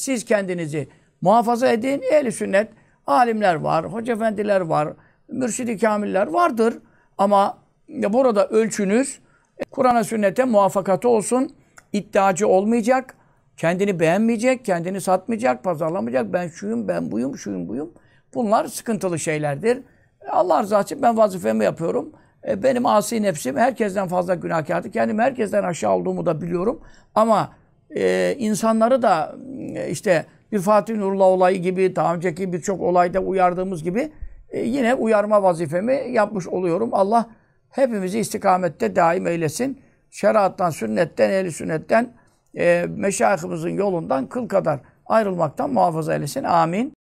Siz kendinizi muhafaza edin. Ehli sünnet alimler var, hoca efendiler var, mürşidi kamiller vardır. Ama burada ölçünüz Kur'an'a sünnete muvafakatı olsun. İddiacı olmayacak. Kendini beğenmeyecek, kendini satmayacak, pazarlamayacak. Ben şuyum, ben buyum, şuyum, buyum. Bunlar sıkıntılı şeylerdir. Allah rızası için ben vazifemi yapıyorum. E, benim asi nefsim herkesten fazla günahkardı. Kendim herkesten aşağı olduğumu da biliyorum. Ama e, insanları da e, işte bir Fatih Nurullah olayı gibi daha önceki birçok olayda uyardığımız gibi e, yine uyarma vazifemi yapmış oluyorum. Allah hepimizi istikamette daim eylesin. Şeriattan, sünnetten, ehli sünnetten, e, meşayihimizin yolundan kıl kadar ayrılmaktan muhafaza eylesin. Amin.